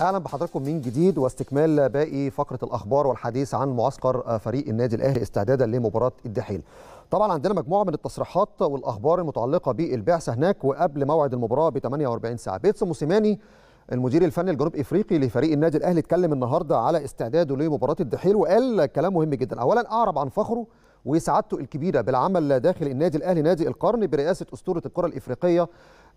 اهلا بحضراتكم من جديد واستكمال باقي فقره الاخبار والحديث عن معسكر فريق النادي الاهلي استعدادا لمباراه الدحيل. طبعا عندنا مجموعه من التصريحات والاخبار المتعلقه بالبعثه هناك وقبل موعد المباراه ب 48 ساعه. بيتس موسيماني المدير الفني الجنوب افريقي لفريق النادي الاهلي اتكلم النهارده على استعداده لمباراه الدحيل وقال كلام مهم جدا، اولا اعرب عن فخره وسعادته الكبيره بالعمل داخل النادي الاهلي نادي القرن برئاسه اسطوره الكره الافريقيه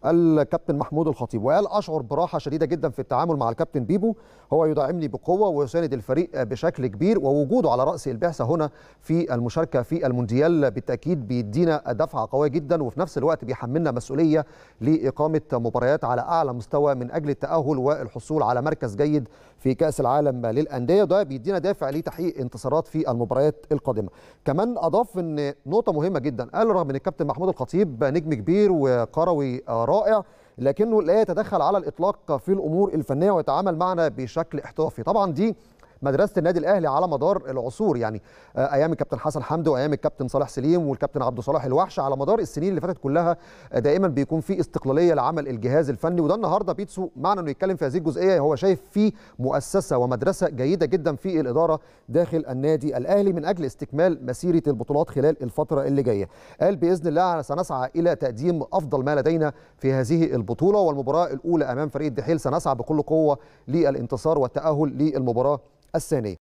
الكابتن محمود الخطيب وقال اشعر براحه شديده جدا في التعامل مع الكابتن بيبو هو يدعمني بقوه ويساند الفريق بشكل كبير ووجوده على راس البعثه هنا في المشاركه في المونديال بالتاكيد بيدينا دفعه قويه جدا وفي نفس الوقت بيحملنا مسؤوليه لاقامه مباريات على اعلى مستوى من اجل التاهل والحصول على مركز جيد في كاس العالم للانديه وده بيدينا دافع لتحقيق انتصارات في المباريات القادمه كمان اضاف ان نقطه مهمه جدا قال رغم ان الكابتن محمود الخطيب نجم كبير وقروي رائع لكنه لا يتدخل على الاطلاق في الامور الفنيه ويتعامل معنا بشكل احترافي طبعا دي مدرسه النادي الاهلي على مدار العصور يعني آه، ايام الكابتن حسن حمدي وايام الكابتن صالح سليم والكابتن عبد صلاح الوحش على مدار السنين اللي فاتت كلها آه، دائما بيكون في استقلاليه لعمل الجهاز الفني وده النهارده بيتسو معنى انه يتكلم في هذه الجزئيه هو شايف في مؤسسه ومدرسه جيده جدا في الاداره داخل النادي الاهلي من اجل استكمال مسيره البطولات خلال الفتره اللي جايه قال باذن الله سنسعى الى تقديم افضل ما لدينا في هذه البطوله والمباراه الاولى امام فريق الدحيل سنسعى بكل قوه للانتصار والتاهل للمباراه الثاني